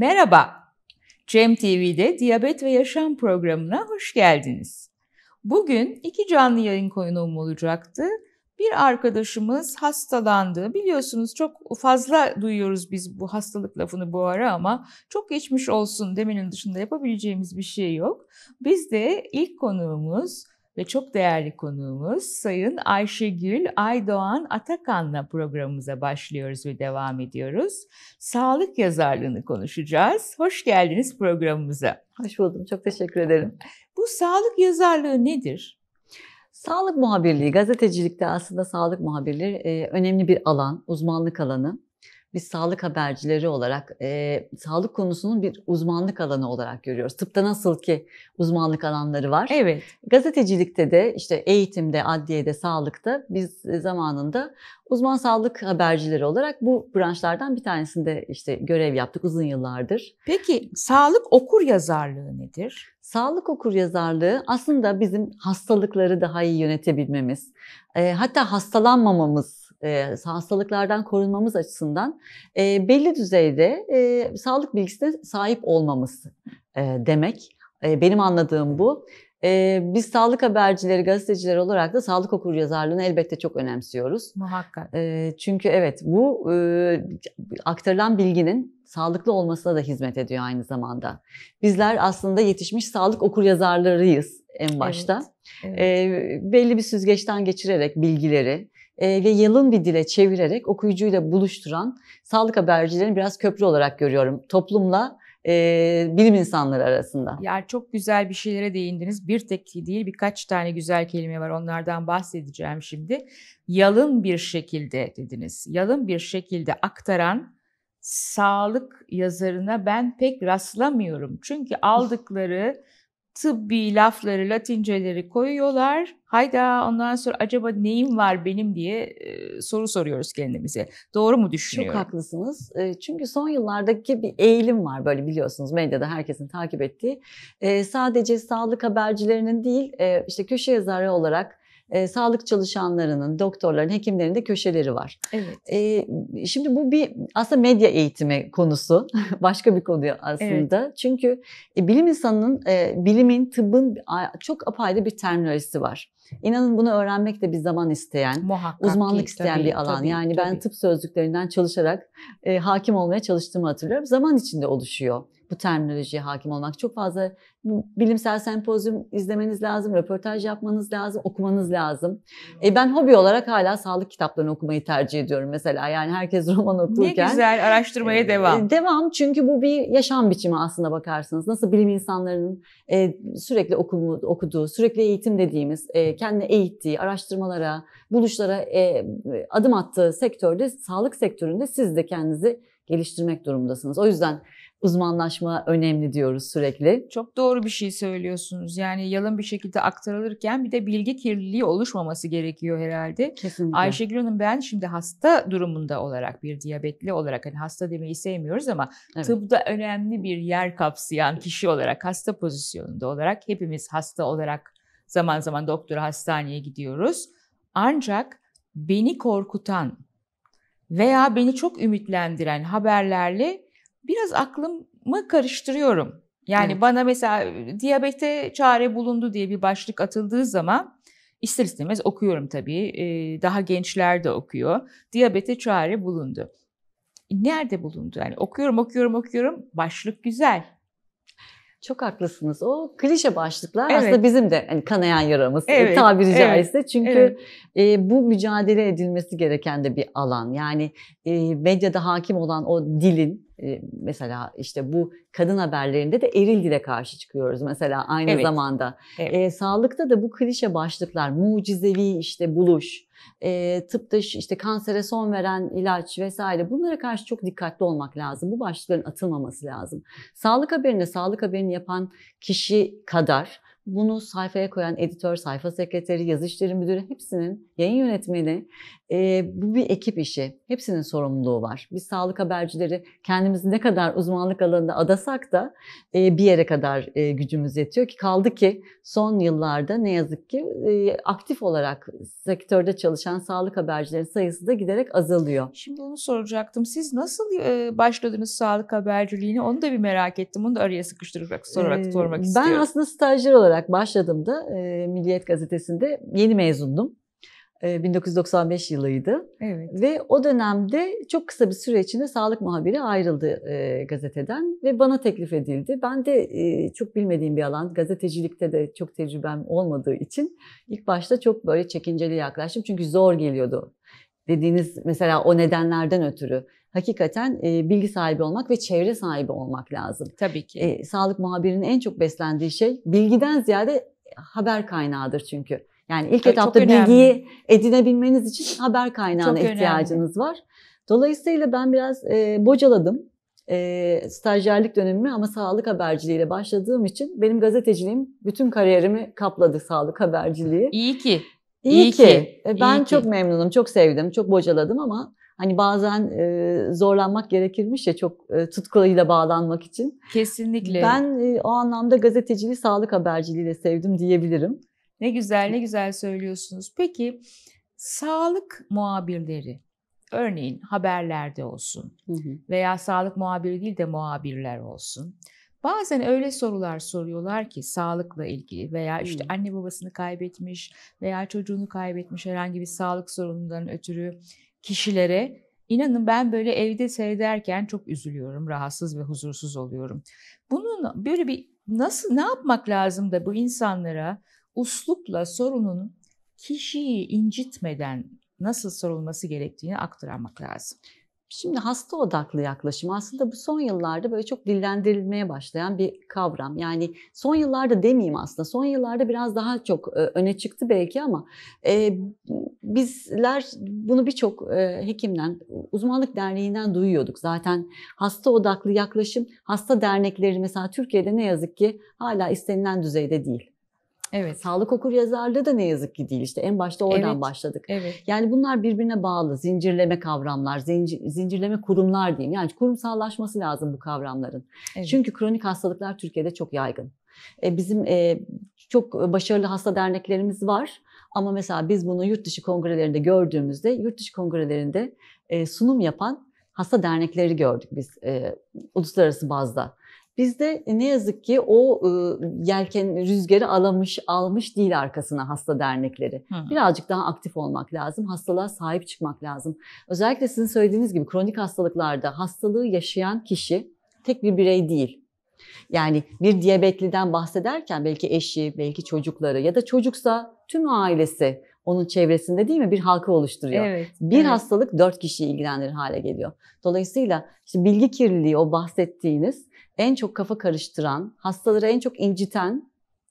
Merhaba, Cem TV'de Diyabet ve Yaşam programına hoş geldiniz. Bugün iki canlı yayın konuğum olacaktı. Bir arkadaşımız hastalandı. Biliyorsunuz çok fazla duyuyoruz biz bu hastalık lafını bu ara ama çok geçmiş olsun demenin dışında yapabileceğimiz bir şey yok. Biz de ilk konuğumuz ve çok değerli konuğumuz Sayın Ayşegül Aydoğan Atakan'la programımıza başlıyoruz ve devam ediyoruz. Sağlık yazarlığını konuşacağız. Hoş geldiniz programımıza. Hoş buldum. Çok teşekkür ederim. Bu sağlık yazarlığı nedir? Sağlık muhabirliği, gazetecilikte aslında sağlık muhabirliği önemli bir alan, uzmanlık alanı biz sağlık habercileri olarak e, sağlık konusunun bir uzmanlık alanı olarak görüyoruz. Tıpta nasıl ki uzmanlık alanları var. Evet. Gazetecilikte de işte eğitimde, adliyede, sağlıkta biz e, zamanında uzman sağlık habercileri olarak bu branşlardan bir tanesinde işte görev yaptık uzun yıllardır. Peki sağlık okur yazarlığı nedir? Sağlık okur yazarlığı aslında bizim hastalıkları daha iyi yönetebilmemiz, e, hatta hastalanmamamız e, hastalıklardan korunmamız açısından belli düzeyde sağlık bilgisine sahip olmamız demek. benim anladığım bu. biz sağlık habercileri, gazeteciler olarak da sağlık okur yazarlığını elbette çok önemsiyoruz. Muhakkak. çünkü evet bu aktarılan bilginin sağlıklı olmasına da hizmet ediyor aynı zamanda. Bizler aslında yetişmiş sağlık okur yazarlarıyız en başta. Evet, evet. belli bir süzgeçten geçirerek bilgileri e, ve yalın bir dile çevirerek okuyucuyla buluşturan sağlık habercilerini biraz köprü olarak görüyorum. Toplumla e, bilim insanları arasında. Yani çok güzel bir şeylere değindiniz. Bir tek değil birkaç tane güzel kelime var. Onlardan bahsedeceğim şimdi. Yalın bir şekilde dediniz. Yalın bir şekilde aktaran sağlık yazarına ben pek rastlamıyorum. Çünkü aldıkları tıbbi lafları, latinceleri koyuyorlar. Hayda ondan sonra acaba neyim var benim diye e, soru soruyoruz kendimize. Doğru mu düşünüyorum? Çok haklısınız. E, çünkü son yıllardaki bir eğilim var böyle biliyorsunuz medyada herkesin takip ettiği. E, sadece sağlık habercilerinin değil e, işte köşe yazarı olarak e, sağlık çalışanlarının, doktorların, hekimlerin de köşeleri var. Evet. E, şimdi bu bir aslında medya eğitimi konusu. Başka bir konu aslında. Evet. Çünkü e, bilim insanının, e, bilimin, tıbbın çok apayrı bir terminolojisi var. İnanın bunu öğrenmek de bir zaman isteyen, Muhakkak uzmanlık ki, isteyen tabii, bir alan. Tabii, yani tabii. ben tıp sözlüklerinden çalışarak e, hakim olmaya çalıştığımı hatırlıyorum. Zaman içinde oluşuyor bu terminolojiye hakim olmak. Çok fazla bilimsel sempozyum izlemeniz lazım, röportaj yapmanız lazım, okumanız lazım. E ben hobi olarak hala sağlık kitaplarını okumayı tercih ediyorum mesela. Yani herkes roman okurken. Ne güzel, araştırmaya e, devam. E, devam çünkü bu bir yaşam biçimi aslında bakarsınız. Nasıl bilim insanlarının e, sürekli okumu, okuduğu, sürekli eğitim dediğimiz, e, kendini eğittiği, araştırmalara, buluşlara e, adım attığı sektörde, sağlık sektöründe siz de kendinizi geliştirmek durumundasınız. O yüzden uzmanlaşma önemli diyoruz sürekli. Çok doğru bir şey söylüyorsunuz. Yani yalın bir şekilde aktarılırken bir de bilgi kirliliği oluşmaması gerekiyor herhalde. Kesinlikle. Ayşegül Hanım ben şimdi hasta durumunda olarak bir diyabetli olarak hani hasta demeyi sevmiyoruz ama evet. tıpta önemli bir yer kapsayan kişi olarak hasta pozisyonunda olarak hepimiz hasta olarak zaman zaman doktora hastaneye gidiyoruz. Ancak beni korkutan veya beni çok ümitlendiren haberlerle biraz aklımı karıştırıyorum. Yani evet. bana mesela diyabete çare bulundu diye bir başlık atıldığı zaman ister istemez okuyorum tabii. Ee, daha gençler de okuyor. Diyabete çare bulundu. E, nerede bulundu? Yani okuyorum, okuyorum, okuyorum. Başlık güzel. Çok haklısınız. O klişe başlıklar evet. aslında bizim de hani kanayan yaramız e, evet. tabiri evet. caizse. Çünkü evet. e, bu mücadele edilmesi gereken de bir alan. Yani e, medyada hakim olan o dilin mesela işte bu kadın haberlerinde de eril dile karşı çıkıyoruz mesela aynı evet. zamanda. Evet. E, sağlıkta da bu klişe başlıklar mucizevi işte buluş, e, tıpta işte kansere son veren ilaç vesaire bunlara karşı çok dikkatli olmak lazım. Bu başlıkların atılmaması lazım. Sağlık haberine sağlık haberini yapan kişi kadar bunu sayfaya koyan editör, sayfa sekreteri, yazı işleri müdürü hepsinin yayın yönetmeni e, bu bir ekip işi. Hepsinin sorumluluğu var. Biz sağlık habercileri kendimizi ne kadar uzmanlık alanında adasak da e, bir yere kadar e, gücümüz yetiyor ki kaldı ki son yıllarda ne yazık ki e, aktif olarak sektörde çalışan sağlık habercilerin sayısı da giderek azalıyor. Şimdi onu soracaktım. Siz nasıl e, başladınız sağlık haberciliğine? Onu da bir merak ettim. Onu da araya sıkıştırarak sorarak e, sormak ben istiyorum. Ben aslında stajyer olarak başladığımda e, Milliyet Gazetesi'nde yeni mezundum. 1995 ee, yılıydı. Evet. Ve o dönemde çok kısa bir süre içinde sağlık muhabiri ayrıldı e, gazeteden ve bana teklif edildi. Ben de e, çok bilmediğim bir alan, gazetecilikte de çok tecrübem olmadığı için ilk başta çok böyle çekinceli yaklaştım. Çünkü zor geliyordu. Dediğiniz mesela o nedenlerden ötürü hakikaten e, bilgi sahibi olmak ve çevre sahibi olmak lazım. Tabii ki. E, sağlık muhabirinin en çok beslendiği şey bilgiden ziyade haber kaynağıdır çünkü. Yani ilk evet, etapta bilgiyi edinebilmeniz için haber kaynağına çok ihtiyacınız önemli. var. Dolayısıyla ben biraz e, bocaladım e, stajyerlik dönemimi ama sağlık haberciliğiyle başladığım için benim gazeteciliğim bütün kariyerimi kapladı sağlık haberciliği. İyi ki. İyi, iyi ki. ki. E, ben iyi çok ki. memnunum, çok sevdim, çok bocaladım ama hani bazen e, zorlanmak gerekirmiş ya çok e, tutkuyla bağlanmak için. Kesinlikle. Ben e, o anlamda gazeteciliği sağlık haberciliğiyle sevdim diyebilirim. Ne güzel ne güzel söylüyorsunuz. Peki sağlık muhabirleri örneğin haberlerde olsun veya sağlık muhabiri değil de muhabirler olsun. Bazen öyle sorular soruyorlar ki sağlıkla ilgili veya işte anne babasını kaybetmiş veya çocuğunu kaybetmiş herhangi bir sağlık sorunundan ötürü kişilere inanın ben böyle evde seyrederken çok üzülüyorum, rahatsız ve huzursuz oluyorum. Bunun böyle bir nasıl ne yapmak lazım da bu insanlara uslupla sorunun kişiyi incitmeden nasıl sorulması gerektiğini aktarmak lazım. Şimdi hasta odaklı yaklaşım aslında bu son yıllarda böyle çok dillendirilmeye başlayan bir kavram. Yani son yıllarda demeyeyim aslında son yıllarda biraz daha çok e, öne çıktı belki ama e, bizler bunu birçok e, hekimden, uzmanlık derneğinden duyuyorduk. Zaten hasta odaklı yaklaşım hasta dernekleri mesela Türkiye'de ne yazık ki hala istenilen düzeyde değil. Evet. Sağlık okur yazarlığı da ne yazık ki değil işte en başta oradan evet. başladık. Evet. Yani bunlar birbirine bağlı zincirleme kavramlar, zincir, zincirleme kurumlar diyeyim. Yani kurumsallaşması lazım bu kavramların. Evet. Çünkü kronik hastalıklar Türkiye'de çok yaygın. E, bizim e, çok başarılı hasta derneklerimiz var ama mesela biz bunu yurt dışı kongrelerinde gördüğümüzde yurt dışı kongrelerinde e, sunum yapan hasta dernekleri gördük biz uluslararası bazda. Bizde e, ne yazık ki o e, yelken rüzgarı alamış almış değil arkasına hasta dernekleri. Hı. Birazcık daha aktif olmak lazım. Hastalığa sahip çıkmak lazım. Özellikle sizin söylediğiniz gibi kronik hastalıklarda hastalığı yaşayan kişi tek bir birey değil. Yani bir diyabetliden bahsederken belki eşi, belki çocukları ya da çocuksa tüm ailesi onun çevresinde değil mi bir halka oluşturuyor. Evet, bir evet. hastalık dört kişiyi ilgilendirir hale geliyor. Dolayısıyla işte bilgi kirliliği o bahsettiğiniz en çok kafa karıştıran, hastaları en çok inciten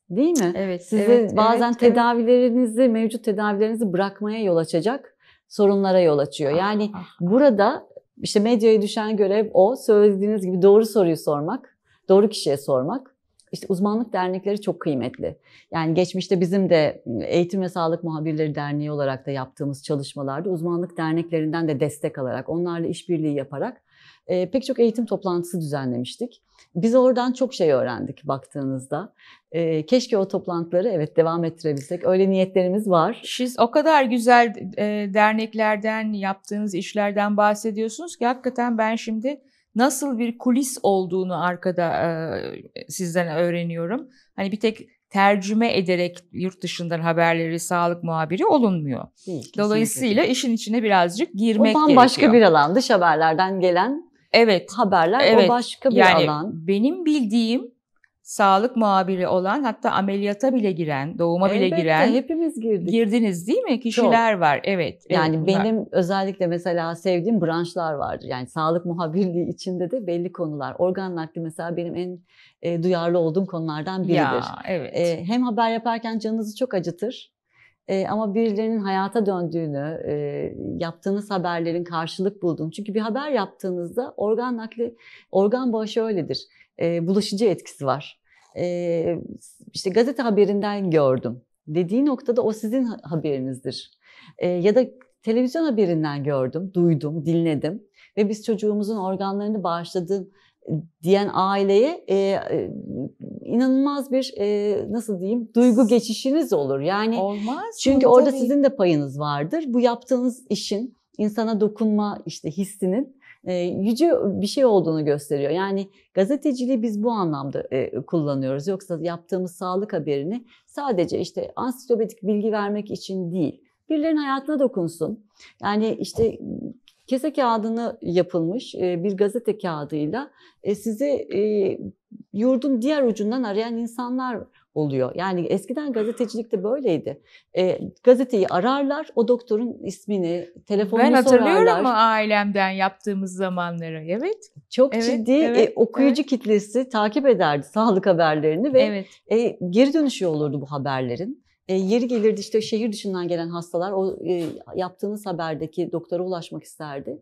değil mi? Evet. Size evet, bazen evet, tedavilerinizi, evet. mevcut tedavilerinizi bırakmaya yol açacak sorunlara yol açıyor. Ah, yani ah, ah. burada işte medyaya düşen görev o söylediğiniz gibi doğru soruyu sormak, doğru kişiye sormak işte uzmanlık dernekleri çok kıymetli. Yani geçmişte bizim de ıı, Eğitim ve Sağlık Muhabirleri Derneği olarak da yaptığımız çalışmalarda uzmanlık derneklerinden de destek alarak, onlarla işbirliği yaparak e, pek çok eğitim toplantısı düzenlemiştik. Biz oradan çok şey öğrendik baktığınızda. E, keşke o toplantıları evet devam ettirebilsek. Öyle niyetlerimiz var. Siz o kadar güzel e, derneklerden, yaptığınız işlerden bahsediyorsunuz ki hakikaten ben şimdi nasıl bir kulis olduğunu arkada e, sizden öğreniyorum. Hani bir tek tercüme ederek yurt dışından haberleri sağlık muhabiri olunmuyor. Değil, Dolayısıyla işin içine birazcık girmek gerekiyor. O bambaşka gerekiyor. bir alan. Dış haberlerden gelen Evet. Haberler evet. o başka bir yani alan. Benim bildiğim sağlık muhabiri olan hatta ameliyata bile giren, doğuma Elbette, bile giren hepimiz girdik. Girdiniz değil mi? Kişiler Çok. var. Evet. Yani evet, benim var. özellikle mesela sevdiğim branşlar vardır. Yani sağlık muhabirliği içinde de belli konular. Organ nakli mesela benim en e, duyarlı olduğum konulardan biridir. Ya, evet. E, hem haber yaparken canınızı çok acıtır. E, ama birilerinin hayata döndüğünü, e, yaptığınız haberlerin karşılık bulduğunu. Çünkü bir haber yaptığınızda organ nakli, organ bağışı öyledir. E, bulaşıcı etkisi var e, işte gazete haberinden gördüm dediği noktada o sizin haberinizdir. ya da televizyon haberinden gördüm, duydum, dinledim ve biz çocuğumuzun organlarını bağışladık diyen aileye inanılmaz bir nasıl diyeyim duygu geçişiniz olur. Yani Olmaz. Çünkü orada tabii. sizin de payınız vardır. Bu yaptığınız işin insana dokunma işte hissinin yüce bir şey olduğunu gösteriyor. Yani gazeteciliği biz bu anlamda kullanıyoruz. Yoksa yaptığımız sağlık haberini sadece işte ansiklopedik bilgi vermek için değil, birilerinin hayatına dokunsun. Yani işte kese kağıdını yapılmış bir gazete kağıdıyla sizi yurdun diğer ucundan arayan insanlar oluyor. Yani eskiden gazetecilik de böyleydi. E, gazeteyi ararlar, o doktorun ismini, telefonunu sorarlar. Ben hatırlıyorum sorarlar. ama ailemden yaptığımız zamanları. Evet. Çok evet, ciddi e, evet, e, okuyucu evet. kitlesi takip ederdi sağlık haberlerini ve evet. e, geri dönüşü olurdu bu haberlerin. E, yeri gelirdi işte şehir dışından gelen hastalar o e, yaptığınız haberdeki doktora ulaşmak isterdi.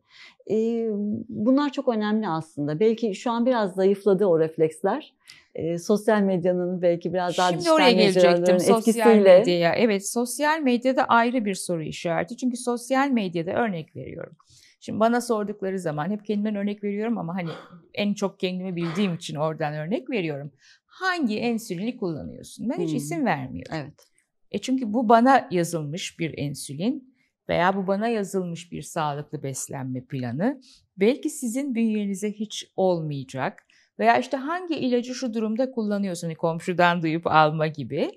E, bunlar çok önemli aslında. Belki şu an biraz zayıfladı o refleksler. E, sosyal medyanın belki biraz daha Şimdi oraya gelecektim sosyal medyaya. Evet sosyal medyada ayrı bir soru işareti. Çünkü sosyal medyada örnek veriyorum. Şimdi bana sordukları zaman hep kendimden örnek veriyorum ama hani en çok kendimi bildiğim için oradan örnek veriyorum. Hangi ensülini kullanıyorsun? Ben hiç hmm. isim vermiyorum. Evet. E çünkü bu bana yazılmış bir insülin veya bu bana yazılmış bir sağlıklı beslenme planı belki sizin bünyenize hiç olmayacak veya işte hangi ilacı şu durumda kullanıyorsun hani komşudan duyup alma gibi.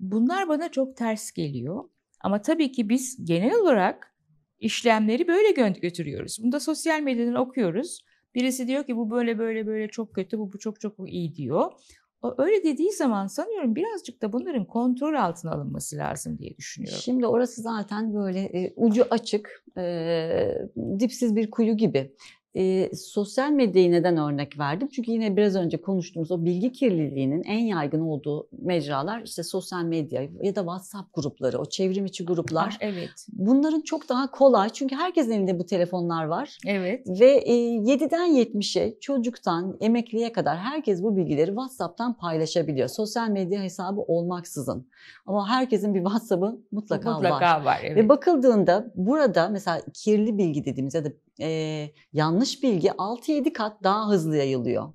Bunlar bana çok ters geliyor. Ama tabii ki biz genel olarak işlemleri böyle götürüyoruz. Bunu da sosyal medyadan okuyoruz. Birisi diyor ki bu böyle böyle böyle çok kötü, bu, bu çok çok iyi diyor öyle dediği zaman sanıyorum birazcık da bunların kontrol altına alınması lazım diye düşünüyorum. Şimdi orası zaten böyle e, ucu açık, e, dipsiz bir kuyu gibi. E, sosyal medyayı neden örnek verdim? Çünkü yine biraz önce konuştuğumuz o bilgi kirliliğinin en yaygın olduğu mecralar işte sosyal medya ya da WhatsApp grupları, o çevrim içi gruplar. Ah, evet. Bunların çok daha kolay çünkü herkesin elinde bu telefonlar var. Evet. Ve e, 7'den 70'e çocuktan emekliye kadar herkes bu bilgileri WhatsApp'tan paylaşabiliyor. Sosyal medya hesabı olmaksızın. Ama herkesin bir WhatsApp'ı mutlaka, mutlaka var. Mutlaka var evet. Ve bakıldığında burada mesela kirli bilgi dediğimiz ya da e, yanlış bilgi 6-7 kat daha hızlı yayılıyor.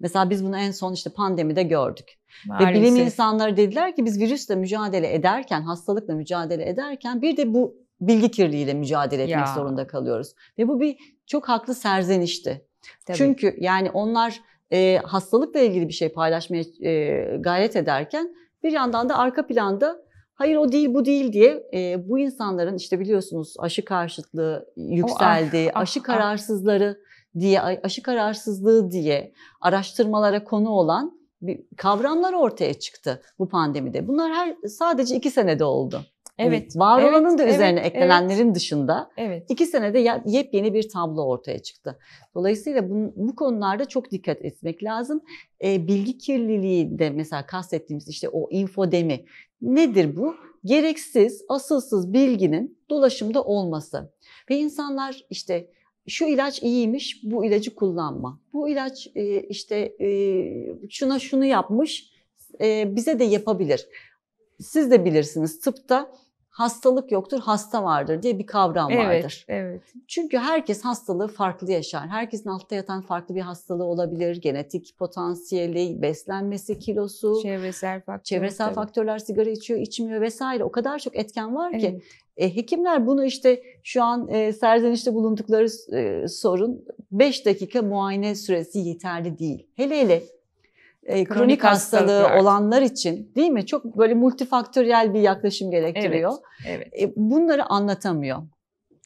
Mesela biz bunu en son işte pandemide gördük. Maalesef. Ve bilim insanları dediler ki biz virüsle mücadele ederken, hastalıkla mücadele ederken bir de bu bilgi kirliliğiyle mücadele etmek ya. zorunda kalıyoruz. Ve bu bir çok haklı serzenişti. Tabii. Çünkü yani onlar e, hastalıkla ilgili bir şey paylaşmaya e, gayret ederken bir yandan da arka planda hayır o değil bu değil diye e, bu insanların işte biliyorsunuz aşı karşıtlığı yükseldi, ah, ah, aşı ah. kararsızları diye aşı kararsızlığı diye araştırmalara konu olan bir kavramlar ortaya çıktı bu pandemide. Bunlar her sadece iki senede oldu. Hani evet. Var evet, olanın da üzerine evet, eklenenlerin dışında evet. iki senede yepyeni bir tablo ortaya çıktı. Dolayısıyla bu, bu konularda çok dikkat etmek lazım. E, bilgi kirliliği de mesela kastettiğimiz işte o infodemi Nedir bu? Gereksiz, asılsız bilginin dolaşımda olması. Ve insanlar işte şu ilaç iyiymiş, bu ilacı kullanma. Bu ilaç e, işte e, şuna şunu yapmış, e, bize de yapabilir. Siz de bilirsiniz tıpta hastalık yoktur, hasta vardır diye bir kavram evet, vardır. Evet. Çünkü herkes hastalığı farklı yaşar. Herkesin altta yatan farklı bir hastalığı olabilir. Genetik potansiyeli, beslenmesi, kilosu, çevresel faktörler, çevresel tabii. faktörler sigara içiyor, içmiyor vesaire. O kadar çok etken var ki evet. e, hekimler bunu işte şu an e, serzenişte bulundukları e, sorun 5 dakika muayene süresi yeterli değil. Hele hele e, kronik, kronik hastalığı olanlar için değil mi? Çok böyle multifaktöriyel bir yaklaşım gerektiriyor. Evet, evet. E, bunları anlatamıyor.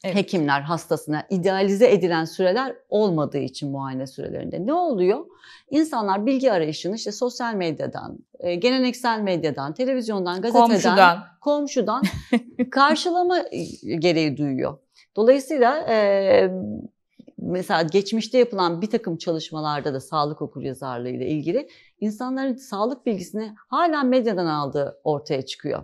Evet. Hekimler hastasına idealize edilen süreler olmadığı için muayene sürelerinde ne oluyor? İnsanlar bilgi arayışını işte sosyal medyadan, e, geleneksel medyadan, televizyondan, gazeteden, komşudan, komşudan karşılama e, gereği duyuyor. Dolayısıyla e, mesela geçmişte yapılan bir takım çalışmalarda da sağlık okuryazarlığı ile ilgili insanların sağlık bilgisini hala medyadan aldığı ortaya çıkıyor.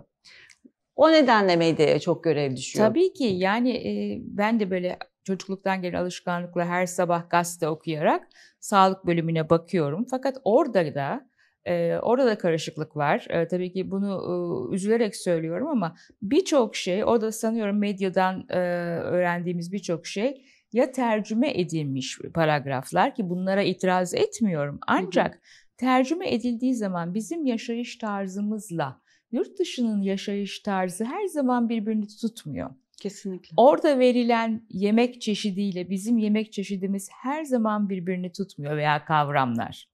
O nedenle medyaya çok görev düşüyor. Tabii ki yani e, ben de böyle çocukluktan gelen alışkanlıkla her sabah gazete okuyarak sağlık bölümüne bakıyorum. Fakat orada da ee, orada da karışıklık var. Ee, tabii ki bunu e, üzülerek söylüyorum ama birçok şey, orada sanıyorum medyadan e, öğrendiğimiz birçok şey ya tercüme edilmiş paragraflar ki bunlara itiraz etmiyorum ancak tercüme edildiği zaman bizim yaşayış tarzımızla yurt dışının yaşayış tarzı her zaman birbirini tutmuyor. Kesinlikle. Orada verilen yemek çeşidiyle bizim yemek çeşidimiz her zaman birbirini tutmuyor veya kavramlar.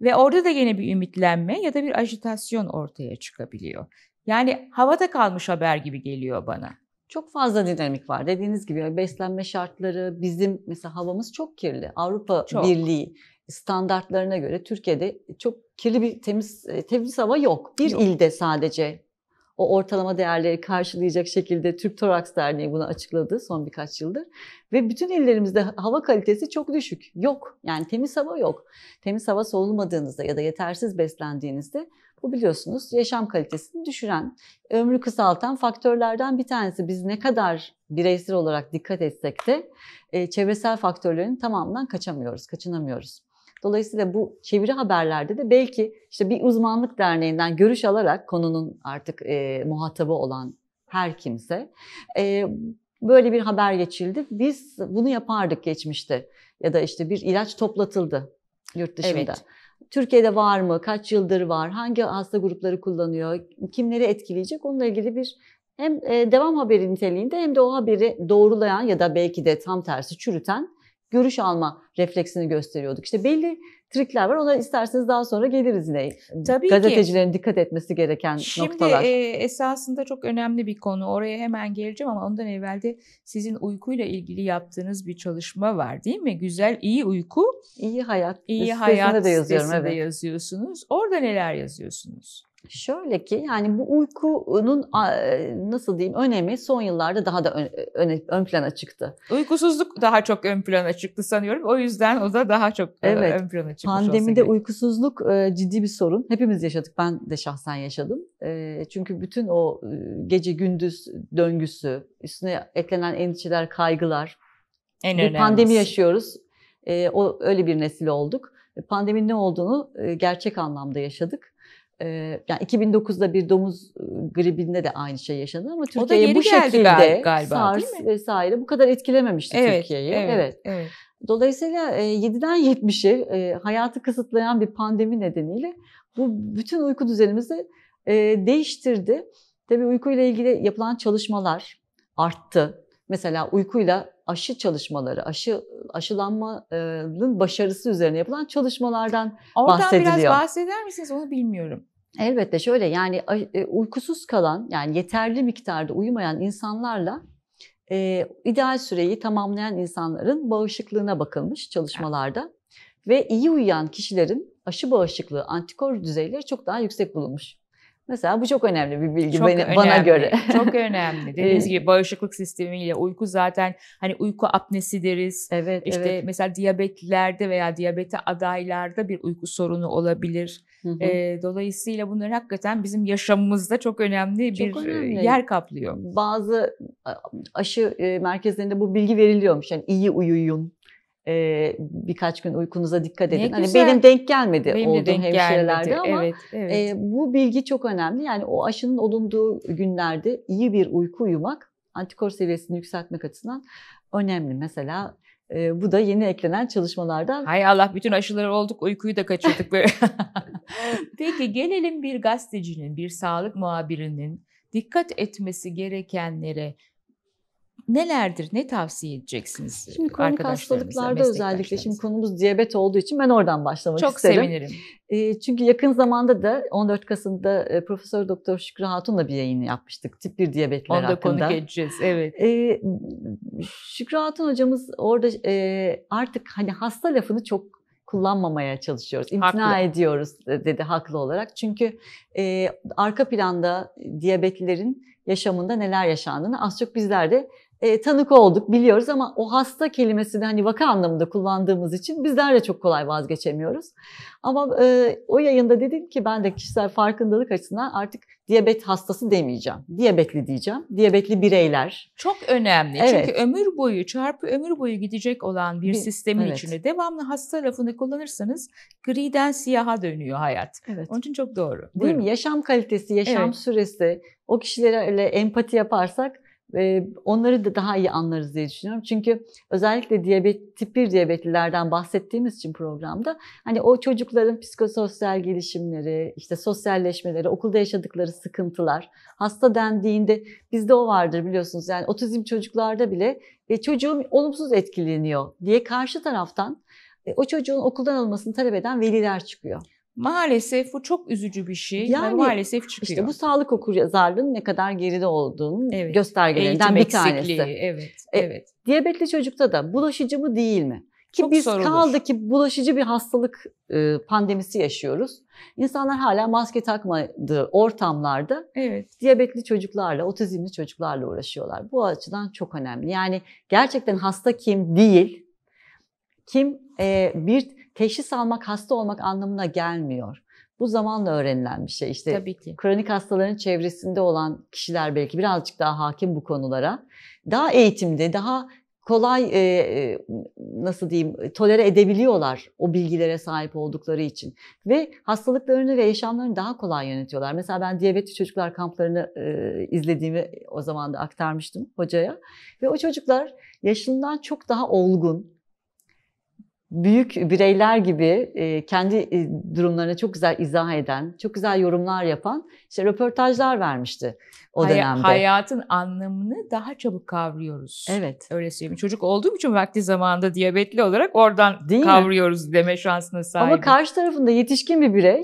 Ve orada da yine bir ümitlenme ya da bir ajitasyon ortaya çıkabiliyor. Yani havada kalmış haber gibi geliyor bana. Çok fazla dinamik var. Dediğiniz gibi beslenme şartları, bizim mesela havamız çok kirli. Avrupa çok. Birliği standartlarına göre Türkiye'de çok kirli bir temiz e, temiz hava yok. Bir yok. ilde sadece o ortalama değerleri karşılayacak şekilde Türk Toraks Derneği bunu açıkladı son birkaç yıldır. Ve bütün illerimizde hava kalitesi çok düşük. Yok. Yani temiz hava yok. Temiz hava solunmadığınızda ya da yetersiz beslendiğinizde bu biliyorsunuz yaşam kalitesini düşüren, ömrü kısaltan faktörlerden bir tanesi. Biz ne kadar bireysel olarak dikkat etsek de e, çevresel faktörlerin tamamından kaçamıyoruz, kaçınamıyoruz. Dolayısıyla bu çeviri haberlerde de belki işte bir uzmanlık derneğinden görüş alarak konunun artık e, muhatabı olan her kimse e, böyle bir haber geçildi. Biz bunu yapardık geçmişte ya da işte bir ilaç toplatıldı yurt dışında. Evet. Türkiye'de var mı? Kaç yıldır var? Hangi hasta grupları kullanıyor? Kimleri etkileyecek? Onunla ilgili bir hem e, devam haberi niteliğinde hem de o haberi doğrulayan ya da belki de tam tersi çürüten görüş alma refleksini gösteriyorduk. İşte belli trikler var. Ona isterseniz daha sonra geliriz yine. Tabii Gazetecilerin ki. dikkat etmesi gereken Şimdi, noktalar. Şimdi e, esasında çok önemli bir konu. Oraya hemen geleceğim ama ondan evvel de sizin uykuyla ilgili yaptığınız bir çalışma var değil mi? Güzel, iyi uyku. İyi hayat. İyi hayat. De yazıyorum, evet. de yazıyorsunuz. Orada neler yazıyorsunuz? Şöyle ki yani bu uykunun nasıl diyeyim önemi son yıllarda daha da ön, ön, ön plana çıktı. Uykusuzluk daha çok ön plana çıktı sanıyorum. O yüzden o da daha çok e, evet, ön plana çıkmış. Pandemide uykusuzluk e, ciddi bir sorun. Hepimiz yaşadık. Ben de şahsen yaşadım. E, çünkü bütün o gece gündüz döngüsü, üstüne eklenen endişeler, kaygılar. En bir pandemi yaşıyoruz. O öyle bir nesil olduk. Pandeminin ne olduğunu gerçek anlamda yaşadık yani 2009'da bir domuz gribinde de aynı şey yaşandı ama Türkiye'ye bu şekilde galiba, SARS vesaire bu kadar etkilememişti evet, Türkiye'yi. Evet, evet. evet. Dolayısıyla 7'den 70'e hayatı kısıtlayan bir pandemi nedeniyle bu bütün uyku düzenimizi e, değiştirdi. Tabii uykuyla ilgili yapılan çalışmalar arttı. Mesela uykuyla aşı çalışmaları, aşı aşılanmanın başarısı üzerine yapılan çalışmalardan Oradan bahsediliyor. Oradan biraz bahseder misiniz? Onu bilmiyorum. Elbette şöyle yani e, uykusuz kalan yani yeterli miktarda uyumayan insanlarla e, ideal süreyi tamamlayan insanların bağışıklığına bakılmış çalışmalarda ve iyi uyuyan kişilerin aşı bağışıklığı antikor düzeyleri çok daha yüksek bulunmuş. Mesela bu çok önemli bir bilgi çok beni, önemli, bana göre. Çok önemli. Dediğiniz gibi bağışıklık sistemiyle uyku zaten hani uyku apnesi deriz. Evet, işte evet. mesela diyabetlerde veya diyabete adaylarda bir uyku sorunu olabilir. Hı hı. E, dolayısıyla bunlar hakikaten bizim yaşamımızda çok önemli çok bir önemli. yer kaplıyor. Bazı aşı merkezlerinde bu bilgi veriliyormuş. Yani iyi uyuyun e, birkaç gün uykunuza dikkat edin. Ne hani benim denk gelmedi benim olduğum de denk hemşirelerde gelmedi. ama evet, evet. E, bu bilgi çok önemli. Yani o aşının olunduğu günlerde iyi bir uyku uyumak antikor seviyesini yükseltmek açısından önemli. Mesela e, bu da yeni eklenen çalışmalardan. Hay Allah bütün aşıları olduk uykuyu da kaçırdık böyle. Peki gelelim bir gazetecinin, bir sağlık muhabirinin dikkat etmesi gerekenlere nelerdir? Ne tavsiye edeceksiniz? Şimdi kronik hastalıklarda özellikle şimdi konumuz diyabet olduğu için ben oradan başlamak Çok isterim. Çok sevinirim. E, çünkü yakın zamanda da 14 Kasım'da e, Profesör Doktor Şükrü Hatun'la bir yayın yapmıştık. Tip 1 diyabetler Onu hakkında. Onu da konuk edeceğiz. Evet. E, Şükrü Hatun hocamız orada e, artık hani hasta lafını çok kullanmamaya çalışıyoruz. İmtina haklı. ediyoruz e, dedi haklı olarak. Çünkü e, arka planda diyabetlilerin yaşamında neler yaşandığını az çok bizler de e, tanık olduk, biliyoruz ama o hasta kelimesini hani vaka anlamında kullandığımız için bizler de çok kolay vazgeçemiyoruz. Ama e, o yayında dedim ki ben de kişisel farkındalık açısından artık diyabet hastası demeyeceğim. Diyabetli diyeceğim. Diyabetli bireyler. Çok önemli. Evet. Çünkü ömür boyu, çarpı ömür boyu gidecek olan bir, bir sistemin evet. içinde devamlı hasta lafını kullanırsanız griden siyaha dönüyor hayat. Evet. Onun için çok doğru. Değil Buyurun. mi? Yaşam kalitesi, yaşam evet. süresi, o kişilerle empati yaparsak onları da daha iyi anlarız diye düşünüyorum. Çünkü özellikle diyabet tip 1 diyabetlilerden bahsettiğimiz için programda hani o çocukların psikososyal gelişimleri, işte sosyalleşmeleri, okulda yaşadıkları sıkıntılar, hasta dendiğinde bizde o vardır biliyorsunuz. Yani otizm çocuklarda bile ve çocuğum olumsuz etkileniyor diye karşı taraftan e, o çocuğun okuldan alınmasını talep eden veliler çıkıyor. Maalesef bu çok üzücü bir şey. Yani, yani maalesef çıkıyor. İşte bu sağlık okuryazarlığının ne kadar geride olduğunu evet. göstergelerinden bir tanesi. Evet, e, evet. Diyabetli çocukta da bulaşıcı mı değil mi? Ki çok biz sorulur. kaldı ki bulaşıcı bir hastalık e, pandemisi yaşıyoruz. İnsanlar hala maske takmadığı ortamlarda evet. diyabetli çocuklarla, otizmli çocuklarla uğraşıyorlar. Bu açıdan çok önemli. Yani gerçekten hasta kim değil, kim e, bir teşhis almak hasta olmak anlamına gelmiyor. Bu zamanla öğrenilen bir şey. İşte Tabii ki. kronik hastaların çevresinde olan kişiler belki birazcık daha hakim bu konulara. Daha eğitimde, daha kolay e, e, nasıl diyeyim tolere edebiliyorlar o bilgilere sahip oldukları için ve hastalıklarını ve yaşamlarını daha kolay yönetiyorlar. Mesela ben diyabetli çocuklar kamplarını e, izlediğimi o zaman da aktarmıştım hocaya ve o çocuklar yaşından çok daha olgun, büyük bireyler gibi e, kendi e, durumlarına çok güzel izah eden, çok güzel yorumlar yapan işte röportajlar vermişti o Hay- dönemde. Hayatın anlamını daha çabuk kavruyoruz. Evet. Öyle söyleyeyim. Çocuk olduğum için vakti zamanında diyabetli olarak oradan Değil kavruyoruz mi? deme şansına sahibim. Ama karşı tarafında yetişkin bir birey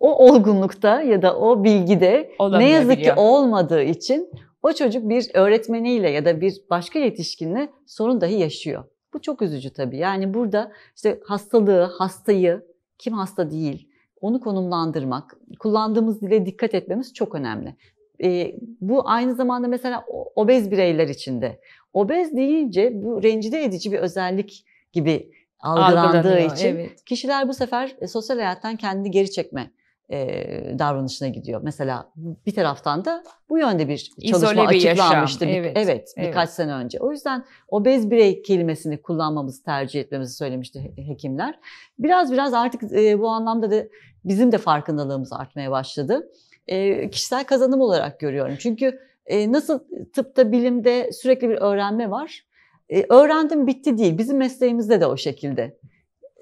o olgunlukta ya da o bilgide ne yazık ki olmadığı için o çocuk bir öğretmeniyle ya da bir başka yetişkinle sorun dahi yaşıyor. Bu çok üzücü tabii. Yani burada işte hastalığı, hastayı, kim hasta değil, onu konumlandırmak, kullandığımız dile dikkat etmemiz çok önemli. E, bu aynı zamanda mesela obez bireyler içinde. Obez deyince bu rencide edici bir özellik gibi algılandığı için evet. kişiler bu sefer e, sosyal hayattan kendini geri çekme e, davranışına gidiyor. Mesela bir taraftan da bu yönde bir çalışma İzole bir açıklanmıştı. Yaşam. Bir, evet, evet, birkaç evet. sene önce. O yüzden obez birey kelimesini kullanmamızı tercih etmemizi söylemişti hekimler. Biraz biraz artık e, bu anlamda da bizim de farkındalığımız artmaya başladı. E, kişisel kazanım olarak görüyorum. Çünkü e, nasıl tıpta, bilimde sürekli bir öğrenme var. E, öğrendim bitti değil. Bizim mesleğimizde de o şekilde.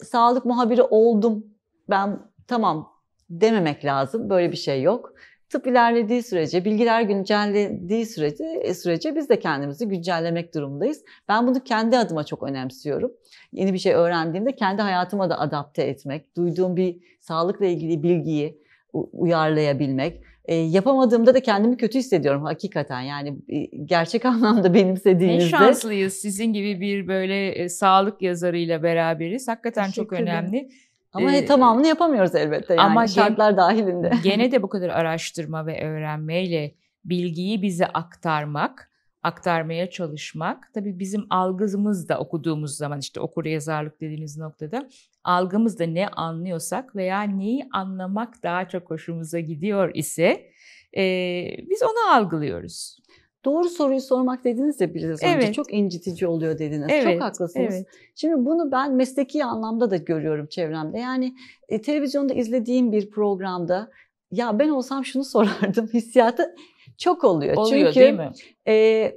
Sağlık muhabiri oldum. Ben tamam dememek lazım. Böyle bir şey yok. Tıp ilerlediği sürece, bilgiler güncellediği sürece, e, sürece biz de kendimizi güncellemek durumundayız. Ben bunu kendi adıma çok önemsiyorum. Yeni bir şey öğrendiğimde kendi hayatıma da adapte etmek, duyduğum bir sağlıkla ilgili bilgiyi uyarlayabilmek, e, yapamadığımda da kendimi kötü hissediyorum hakikaten. Yani e, gerçek anlamda benimsediğinizde. Ne şanslıyız sizin gibi bir böyle e, sağlık yazarıyla beraberiz. Hakikaten Teşekkür çok önemli. Ederim. Ama ee, tamamını yapamıyoruz elbette yani ama şartlar gen, dahilinde. Gene de bu kadar araştırma ve öğrenmeyle bilgiyi bize aktarmak, aktarmaya çalışmak. Tabii bizim algımız da okuduğumuz zaman işte okur yazarlık dediğimiz noktada algımızda ne anlıyorsak veya neyi anlamak daha çok hoşumuza gidiyor ise e, biz onu algılıyoruz. Doğru soruyu sormak dediniz de biraz önce evet. çok incitici oluyor dediniz. Evet. Çok haklısınız. Evet. Şimdi bunu ben mesleki anlamda da görüyorum çevremde. Yani e, televizyonda izlediğim bir programda ya ben olsam şunu sorardım hissiyatı çok oluyor. Oluyor Çünkü, değil mi? E,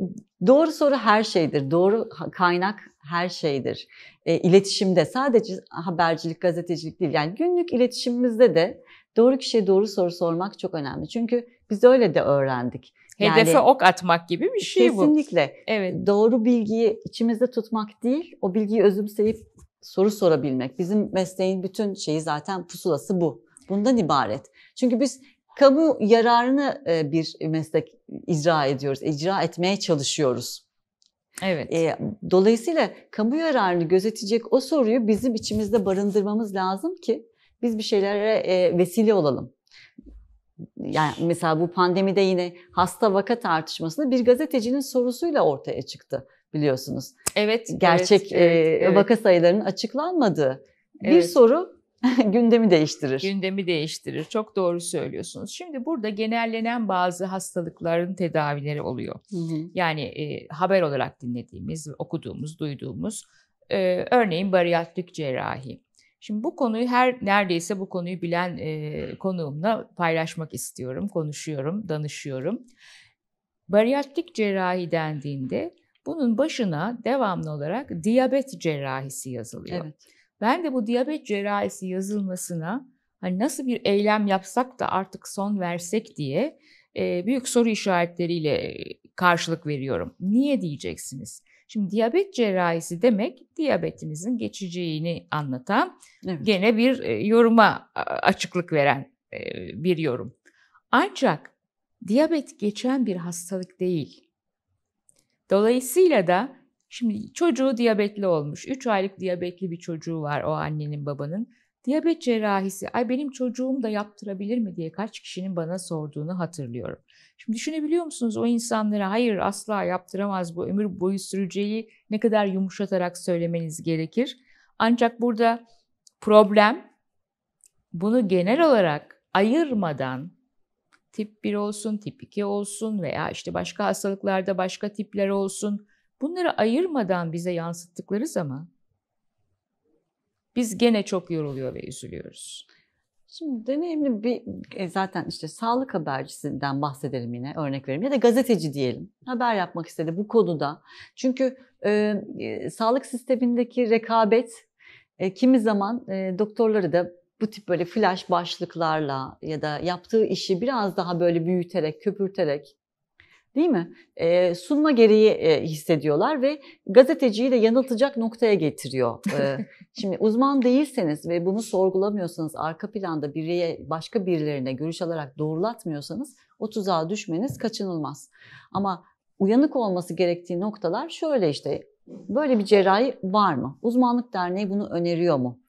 doğru soru her şeydir. Doğru kaynak her şeydir. E, iletişimde sadece habercilik, gazetecilik değil. Yani günlük iletişimimizde de doğru kişiye doğru soru sormak çok önemli. Çünkü biz öyle de öğrendik. Hedefe yani, ok atmak gibi bir şey kesinlikle. bu. Kesinlikle. Evet. Doğru bilgiyi içimizde tutmak değil, o bilgiyi özümseyip soru sorabilmek. Bizim mesleğin bütün şeyi zaten pusulası bu. Bundan ibaret. Çünkü biz kamu yararını e, bir meslek icra ediyoruz, icra etmeye çalışıyoruz. Evet. E, dolayısıyla kamu yararını gözetecek o soruyu bizim içimizde barındırmamız lazım ki biz bir şeylere e, vesile olalım yani mesela bu pandemide yine hasta vaka tartışmasında bir gazetecinin sorusuyla ortaya çıktı biliyorsunuz. Evet. Gerçek evet, e, evet. vaka sayılarının açıklanmadığı evet. bir soru gündemi değiştirir. Gündemi değiştirir. Çok doğru söylüyorsunuz. Şimdi burada genellenen bazı hastalıkların tedavileri oluyor. Hı hı. Yani e, haber olarak dinlediğimiz, okuduğumuz, duyduğumuz e, örneğin bariyatrik cerrahi Şimdi bu konuyu her neredeyse bu konuyu bilen e, konuğumla paylaşmak istiyorum, konuşuyorum, danışıyorum. Bariyatrik cerrahi dendiğinde bunun başına devamlı olarak diyabet cerrahisi yazılıyor. Evet. Ben de bu diyabet cerrahisi yazılmasına hani nasıl bir eylem yapsak da artık son versek diye e, büyük soru işaretleriyle karşılık veriyorum. Niye diyeceksiniz? Şimdi diyabet cerrahisi demek diyabetinizin geçeceğini anlatan evet. gene bir e, yoruma açıklık veren e, bir yorum. Ancak diyabet geçen bir hastalık değil. Dolayısıyla da şimdi çocuğu diyabetli olmuş. 3 aylık diyabetli bir çocuğu var o annenin babanın. Diyabet cerrahisi, ay benim çocuğum da yaptırabilir mi diye kaç kişinin bana sorduğunu hatırlıyorum. Şimdi düşünebiliyor musunuz o insanlara hayır asla yaptıramaz bu ömür boyu süreceği ne kadar yumuşatarak söylemeniz gerekir. Ancak burada problem bunu genel olarak ayırmadan tip 1 olsun, tip 2 olsun veya işte başka hastalıklarda başka tipler olsun bunları ayırmadan bize yansıttıkları zaman biz gene çok yoruluyor ve üzülüyoruz. Şimdi deneyimli bir e, zaten işte sağlık habercisinden bahsedelim yine örnek verelim ya da gazeteci diyelim. Haber yapmak istedi bu konuda. Çünkü e, e, sağlık sistemindeki rekabet e, kimi zaman e, doktorları da bu tip böyle flash başlıklarla ya da yaptığı işi biraz daha böyle büyüterek, köpürterek değil mi? E, sunma gereği e, hissediyorlar ve gazeteciyi de yanıltacak noktaya getiriyor. E, şimdi uzman değilseniz ve bunu sorgulamıyorsanız, arka planda biriye başka birilerine görüş alarak doğrulatmıyorsanız o tuzağa düşmeniz kaçınılmaz. Ama uyanık olması gerektiği noktalar şöyle işte böyle bir cerrahi var mı? Uzmanlık derneği bunu öneriyor mu?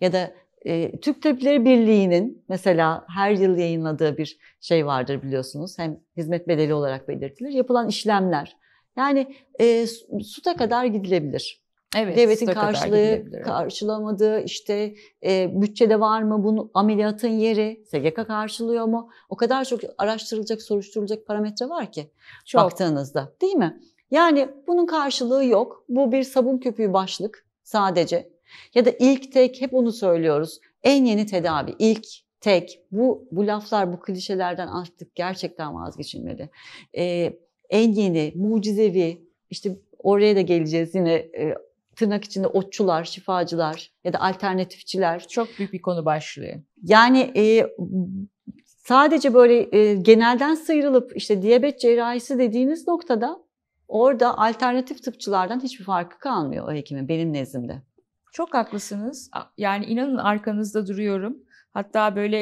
Ya da e, Türk Tabipleri Birliği'nin mesela her yıl yayınladığı bir şey vardır biliyorsunuz. Hem hizmet bedeli olarak belirtilir. Yapılan işlemler. Yani e, suta kadar gidilebilir. Evet, Devletin karşılığı, karşılamadığı işte e, bütçede var mı bunu ameliyatın yeri SGK karşılıyor mu? O kadar çok araştırılacak soruşturulacak parametre var ki çok. baktığınızda değil mi? Yani bunun karşılığı yok. Bu bir sabun köpüğü başlık sadece ya da ilk tek hep onu söylüyoruz. En yeni tedavi ilk tek. Bu bu laflar bu klişelerden artık gerçekten vazgeçilmeli. Ee, en yeni mucizevi işte oraya da geleceğiz yine e, tırnak içinde otçular, şifacılar ya da alternatifçiler. Çok büyük bir konu başlığı. Yani e, sadece böyle e, genelden sıyrılıp işte diyabet cerrahisi dediğiniz noktada orada alternatif tıpçılardan hiçbir farkı kalmıyor o hekimin benim nezdimde. Çok haklısınız. Yani inanın arkanızda duruyorum. Hatta böyle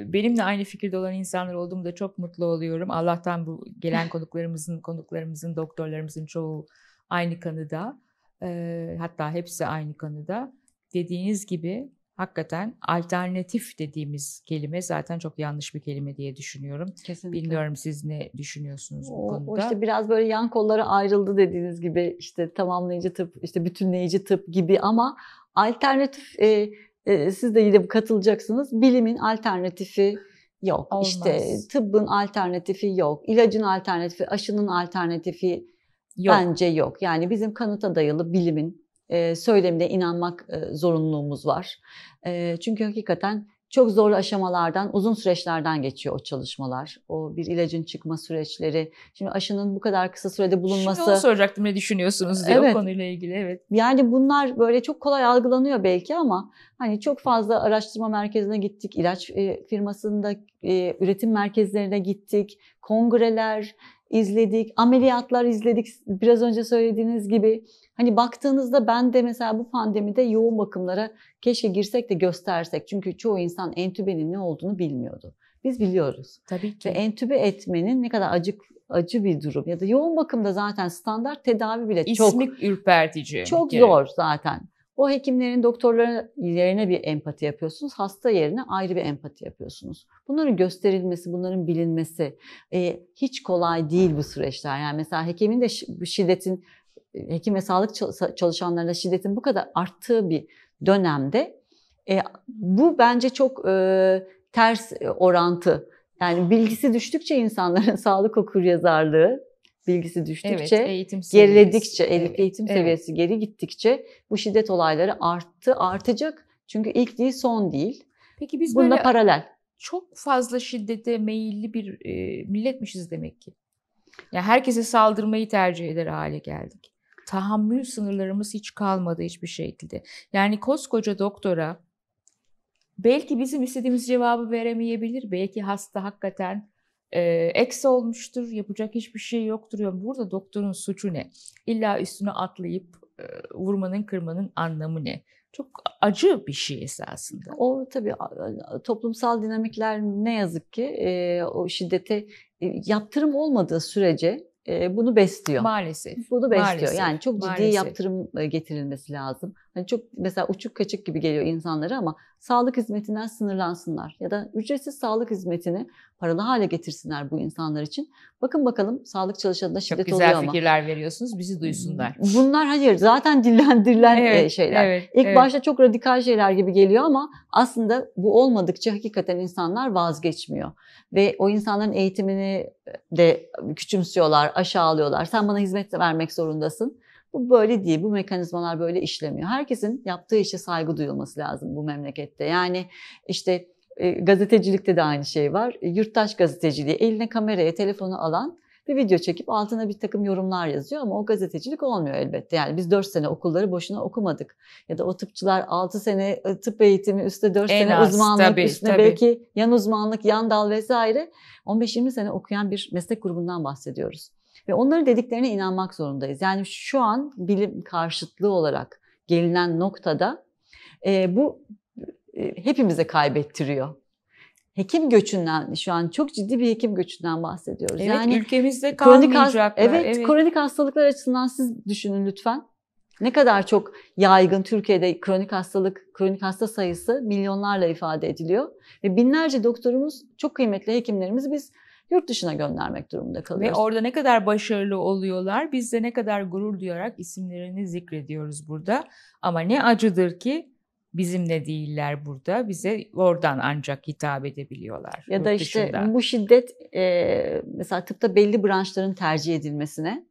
e, benimle aynı fikirde olan insanlar olduğumda çok mutlu oluyorum. Allah'tan bu gelen konuklarımızın, konuklarımızın, doktorlarımızın çoğu aynı kanıda. E, hatta hepsi aynı kanıda. Dediğiniz gibi hakikaten alternatif dediğimiz kelime zaten çok yanlış bir kelime diye düşünüyorum. Kesinlikle. Bilmiyorum siz ne düşünüyorsunuz o, bu konuda? O işte biraz böyle yan kollara ayrıldı dediğiniz gibi işte tamamlayıcı tıp, işte bütünleyici tıp gibi ama alternatif e, e, siz de yine katılacaksınız. Bilimin alternatifi yok. Olmaz. İşte tıbbın alternatifi yok. İlacın alternatifi, aşının alternatifi yok. bence yok. Yani bizim kanıta dayalı bilimin e, söylemine inanmak e, zorunluluğumuz var. E, çünkü hakikaten çok zorlu aşamalardan, uzun süreçlerden geçiyor o çalışmalar. O bir ilacın çıkma süreçleri. Şimdi aşının bu kadar kısa sürede bulunması... Şimdi onu soracaktım ne düşünüyorsunuz diye evet. o konuyla ilgili. Evet. Yani bunlar böyle çok kolay algılanıyor belki ama hani çok fazla araştırma merkezine gittik, ilaç firmasında üretim merkezlerine gittik, kongreler izledik, ameliyatlar izledik. Biraz önce söylediğiniz gibi Hani baktığınızda ben de mesela bu pandemide yoğun bakımlara keşke girsek de göstersek. Çünkü çoğu insan entübenin ne olduğunu bilmiyordu. Biz biliyoruz. Tabii ki. Ve entübe etmenin ne kadar acık acı bir durum ya da yoğun bakımda zaten standart tedavi bile İsmi çok ürpertici. Çok gerek. zor zaten. O hekimlerin, doktorların yerine bir empati yapıyorsunuz. Hasta yerine ayrı bir empati yapıyorsunuz. Bunların gösterilmesi, bunların bilinmesi e, hiç kolay değil bu süreçler. Yani mesela hekimin de şiddetin hekim ve sağlık çalışanlarına şiddetin bu kadar arttığı bir dönemde e, bu bence çok e, ters e, orantı. Yani bilgisi düştükçe insanların sağlık okuryazarlığı bilgisi düştükçe, evet, eğitim geriledikçe, evet, eğitim evet. seviyesi geri gittikçe bu şiddet olayları arttı, artacak. Çünkü ilk değil, son değil. Peki biz Bununla böyle paralel. çok fazla şiddete meyilli bir e, milletmişiz demek ki. Ya yani herkese saldırmayı tercih eder hale geldik tahammül sınırlarımız hiç kalmadı hiçbir şekilde. Yani koskoca doktora belki bizim istediğimiz cevabı veremeyebilir. Belki hasta hakikaten e, eksi olmuştur, yapacak hiçbir şey yoktur. Yani burada doktorun suçu ne? İlla üstüne atlayıp e, vurmanın kırmanın anlamı ne? Çok acı bir şey esasında. O tabii toplumsal dinamikler ne yazık ki e, o şiddete e, yaptırım olmadığı sürece bunu besliyor. Maalesef. Bunu besliyor. Maalesef. Yani çok ciddi Maalesef. yaptırım getirilmesi lazım. Hani çok mesela uçuk kaçık gibi geliyor insanlara ama sağlık hizmetinden sınırlansınlar ya da ücretsiz sağlık hizmetini paralı hale getirsinler bu insanlar için. Bakın bakalım sağlık çalışanına şiddet oluyor ama. Çok güzel fikirler veriyorsunuz bizi duysunlar. Bunlar hayır zaten dillendirilen e, evet, şeyler. Evet, İlk evet. başta çok radikal şeyler gibi geliyor ama aslında bu olmadıkça hakikaten insanlar vazgeçmiyor. Ve o insanların eğitimini de küçümsüyorlar, aşağılıyorlar. Sen bana hizmet vermek zorundasın. Bu böyle değil, bu mekanizmalar böyle işlemiyor. Herkesin yaptığı işe saygı duyulması lazım bu memlekette. Yani işte e, gazetecilikte de aynı şey var. E, yurttaş gazeteciliği eline kameraya, telefonu alan bir video çekip altına bir takım yorumlar yazıyor ama o gazetecilik olmuyor elbette. Yani biz 4 sene okulları boşuna okumadık. Ya da o tıpçılar 6 sene e, tıp eğitimi, üstte 4 en sene az, uzmanlık, tabii, üstüne tabii. belki yan uzmanlık, yan dal vesaire. 15-20 sene okuyan bir meslek grubundan bahsediyoruz. Ve onların dediklerine inanmak zorundayız. Yani şu an bilim karşıtlığı olarak gelinen noktada e, bu e, hepimize kaybettiriyor hekim göçünden şu an çok ciddi bir hekim göçünden bahsediyoruz. Evet, yani ülkemizde kalmayacaklar. Kronik, evet, evet, kronik hastalıklar açısından siz düşünün lütfen. Ne kadar çok yaygın Türkiye'de kronik hastalık, kronik hasta sayısı milyonlarla ifade ediliyor. Ve binlerce doktorumuz, çok kıymetli hekimlerimiz biz yurt dışına göndermek durumunda kalıyoruz. Ve orada ne kadar başarılı oluyorlar biz de ne kadar gurur duyarak isimlerini zikrediyoruz burada. Ama ne acıdır ki bizimle değiller burada. Bize oradan ancak hitap edebiliyorlar. Ya da işte dışında. bu şiddet e, mesela tıpta belli branşların tercih edilmesine,